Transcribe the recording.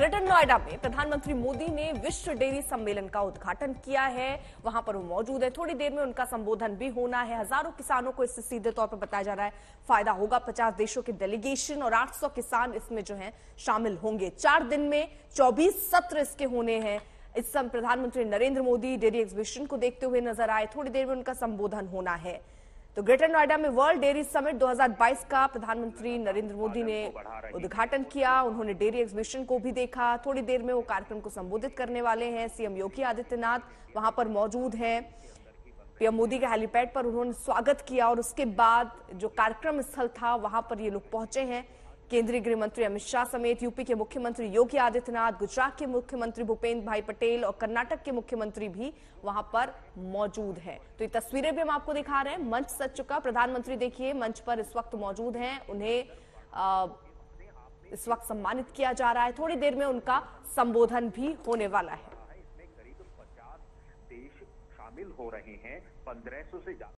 greater Noida में प्रधानमंत्री मोदी ने विश्व डेयरी सम्मेलन का उद्घाटन किया है वहां पर वो मौजूद है थोड़ी देर में उनका संबोधन भी होना है हजारों किसानों को इससे सीधे तौर पर बताया जा रहा है फायदा होगा पचास देशों के डेलीगेशन और आठ किसान इसमें जो है शामिल होंगे चार दिन में चौबीस सत्र इसके होने हैं इस समय प्रधानमंत्री नरेंद्र मोदी डेयरी एग्जीबिशन को देखते हुए नजर आए थोड़ी देर में उनका संबोधन होना है तो ग्रेटर नोएडा में वर्ल्ड डेयरी समिट 2022 का प्रधानमंत्री नरेंद्र मोदी ने उद्घाटन किया उन्होंने डेयरी एग्जिबिशन को भी देखा थोड़ी देर में वो कार्यक्रम को संबोधित करने वाले हैं सीएम योगी आदित्यनाथ वहां पर मौजूद हैं पीएम मोदी के हेलीपैड पर उन्होंने स्वागत किया और उसके बाद जो कार्यक्रम स्थल था वहां पर ये लोग पहुंचे हैं केंद्रीय गृह मंत्री अमित शाह समेत यूपी के मुख्यमंत्री योगी आदित्यनाथ गुजरात के मुख्यमंत्री भूपेंद्र भाई पटेल और कर्नाटक के मुख्यमंत्री भी वहां पर मौजूद हैं तो ये तस्वीरें भी हम आपको दिखा रहे हैं मंच सज चुका प्रधानमंत्री देखिए मंच पर इस वक्त मौजूद हैं उन्हें आ, इस वक्त सम्मानित किया जा रहा है थोड़ी देर में उनका संबोधन भी होने वाला है इसमें करीब पचास देश शामिल हो रहे हैं पंद्रह से ज्यादा